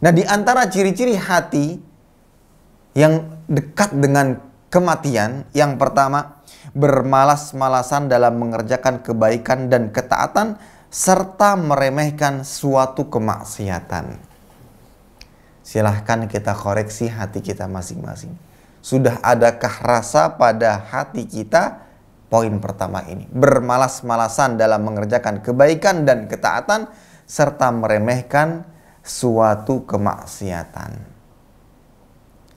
Nah, di antara ciri-ciri hati yang dekat dengan kematian, yang pertama bermalas-malasan dalam mengerjakan kebaikan dan ketaatan serta meremehkan suatu kemaksiatan. Silahkan kita koreksi hati kita masing-masing. Sudah adakah rasa pada hati kita? Poin pertama ini, bermalas-malasan dalam mengerjakan kebaikan dan ketaatan serta meremehkan suatu kemaksiatan.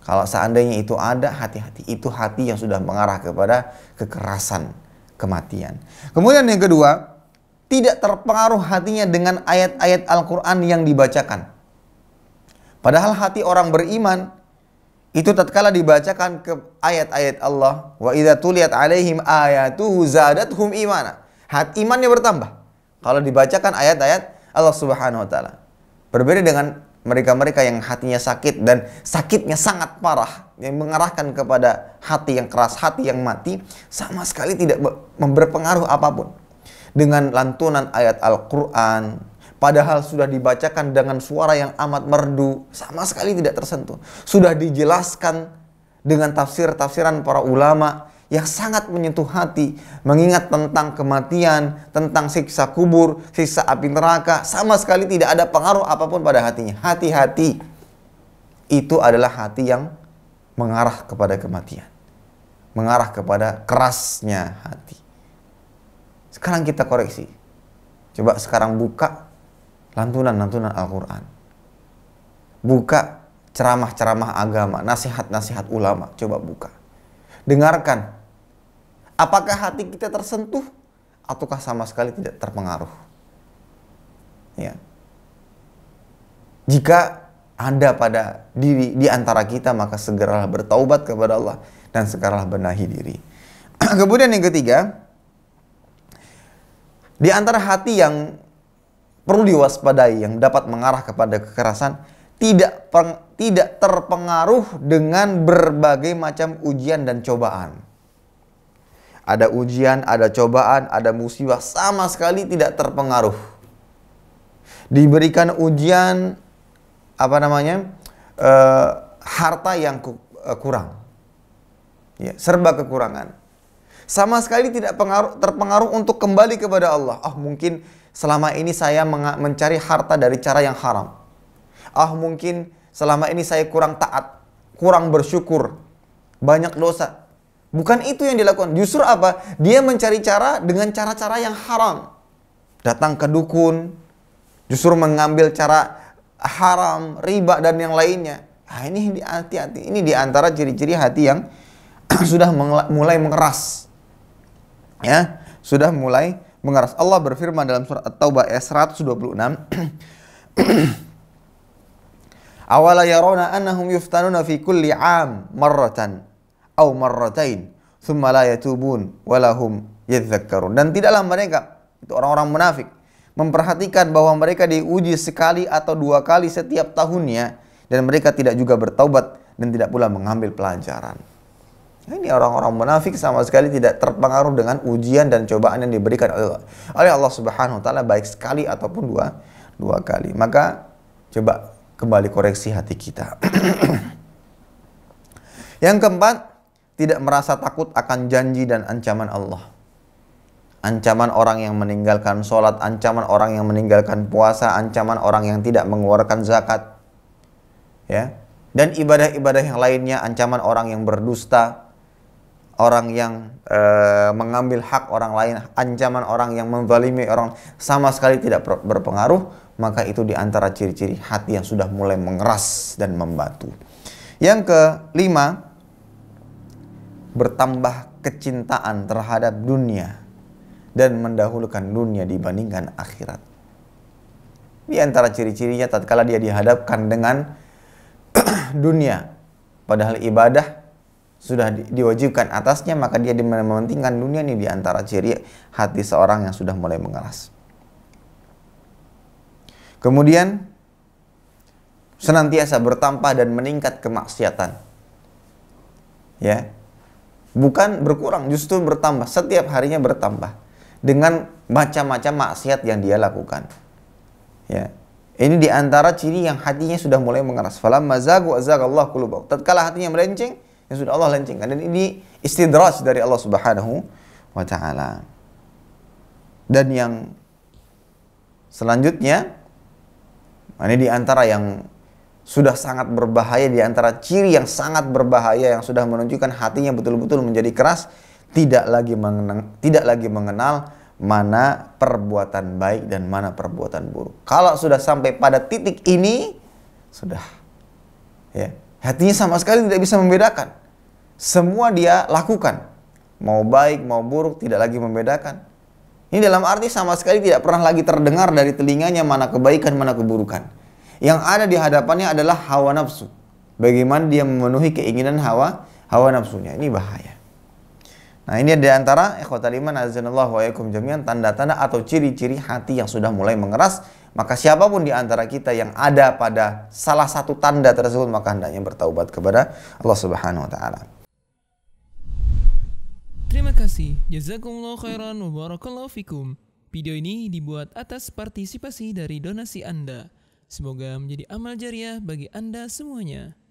Kalau seandainya itu ada, hati-hati. Itu hati yang sudah mengarah kepada kekerasan, kematian. Kemudian yang kedua, tidak terpengaruh hatinya dengan ayat-ayat Al-Quran yang dibacakan. Padahal hati orang beriman itu tatkala dibacakan ke ayat-ayat Allah wa idha tuliat alaihim ayatuhu zadathum imana. Hat imannya bertambah kalau dibacakan ayat-ayat Allah Subhanahu wa taala. Berbeda dengan mereka-mereka yang hatinya sakit dan sakitnya sangat parah yang mengarahkan kepada hati yang keras, hati yang mati sama sekali tidak berpengaruh apapun dengan lantunan ayat Al-Qur'an padahal sudah dibacakan dengan suara yang amat merdu sama sekali tidak tersentuh sudah dijelaskan dengan tafsir-tafsiran para ulama yang sangat menyentuh hati, mengingat tentang kematian, tentang siksa kubur, siksa api neraka, sama sekali tidak ada pengaruh apapun pada hatinya. Hati-hati, itu adalah hati yang mengarah kepada kematian, mengarah kepada kerasnya hati. Sekarang kita koreksi, coba sekarang buka lantunan-lantunan Al-Quran, buka ceramah-ceramah agama, nasihat-nasihat ulama, coba buka dengarkan. Apakah hati kita tersentuh ataukah sama sekali tidak terpengaruh? Ya. Jika ada pada diri di antara kita maka segeralah bertaubat kepada Allah dan segeralah benahi diri. Kemudian yang ketiga, di antara hati yang perlu diwaspadai yang dapat mengarah kepada kekerasan tidak tidak terpengaruh dengan berbagai macam ujian dan cobaan. Ada ujian, ada cobaan, ada musibah, sama sekali tidak terpengaruh. Diberikan ujian, apa namanya, e, harta yang ku, e, kurang, ya, serba kekurangan. Sama sekali tidak pengaruh, terpengaruh untuk kembali kepada Allah. Ah, oh, mungkin selama ini saya mencari harta dari cara yang haram. Ah, oh, mungkin selama ini saya kurang taat, kurang bersyukur, banyak dosa. Bukan itu yang dilakukan. Justru apa? Dia mencari cara dengan cara-cara yang haram. Datang ke dukun, justru mengambil cara haram, riba dan yang lainnya. Nah, ini hati-hati. Ini diantara ciri-ciri hati yang sudah mulai mengeras. Ya, sudah mulai mengeras. Allah berfirman dalam surat At-Taubah ayat 126. Awala yarawna annahum yuftanuna fi kulli am marratan au marratain thumma la yatubun walahum yadhakkarun. Dan tidaklah mereka, itu orang-orang munafik, memperhatikan bahwa mereka diuji sekali atau dua kali setiap tahunnya dan mereka tidak juga bertaubat dan tidak pula mengambil pelajaran. Ini orang-orang munafik sama sekali tidak terpengaruh dengan ujian dan cobaan yang diberikan oleh Allah Subhanahu wa taala baik sekali ataupun dua dua kali. Maka coba kembali koreksi hati kita. Yang keempat, tidak merasa takut akan janji dan ancaman Allah. Ancaman orang yang meninggalkan sholat, ancaman orang yang meninggalkan puasa, ancaman orang yang tidak mengeluarkan zakat. Ya, dan ibadah-ibadah yang lainnya, ancaman orang yang berdusta, orang yang e, mengambil hak orang lain, ancaman orang yang menzalimi orang sama sekali tidak berpengaruh, maka itu di antara ciri-ciri hati yang sudah mulai mengeras dan membatu. Yang kelima, bertambah kecintaan terhadap dunia dan mendahulukan dunia dibandingkan akhirat. Di antara ciri-cirinya tatkala dia dihadapkan dengan dunia padahal ibadah sudah di, diwajibkan atasnya maka dia mementingkan dunia ini di antara ciri hati seorang yang sudah mulai mengeras. Kemudian senantiasa bertambah dan meningkat kemaksiatan. Ya. Bukan berkurang, justru bertambah. Setiap harinya bertambah dengan macam-macam maksiat yang dia lakukan. Ya. Ini di antara ciri yang hatinya sudah mulai mengeras. Falamma zagu azagallahu qulubuh. Tatkala hatinya melenceng, yang sudah Allah lancingkan dan ini istidraj dari Allah Subhanahu wa taala. Dan yang selanjutnya nah, ini di antara yang sudah sangat berbahaya di antara ciri yang sangat berbahaya yang sudah menunjukkan hatinya betul-betul menjadi keras tidak lagi mengenal, tidak lagi mengenal mana perbuatan baik dan mana perbuatan buruk. Kalau sudah sampai pada titik ini sudah ya Hatinya sama sekali tidak bisa membedakan. Semua dia lakukan. Mau baik, mau buruk, tidak lagi membedakan. Ini dalam arti sama sekali tidak pernah lagi terdengar dari telinganya mana kebaikan, mana keburukan. Yang ada di hadapannya adalah hawa nafsu. Bagaimana dia memenuhi keinginan hawa hawa nafsunya. Ini bahaya. Nah ini di antara ikhwatal iman azanallahu wa jami'an tanda-tanda atau ciri-ciri hati yang sudah mulai mengeras. Maka siapapun di antara kita yang ada pada salah satu tanda tersebut maka hendaknya bertaubat kepada Allah Subhanahu wa taala. Terima kasih. Jazakumullah khairan wa barakallahu fikum. Video ini dibuat atas partisipasi dari donasi Anda. Semoga menjadi amal jariah bagi Anda semuanya.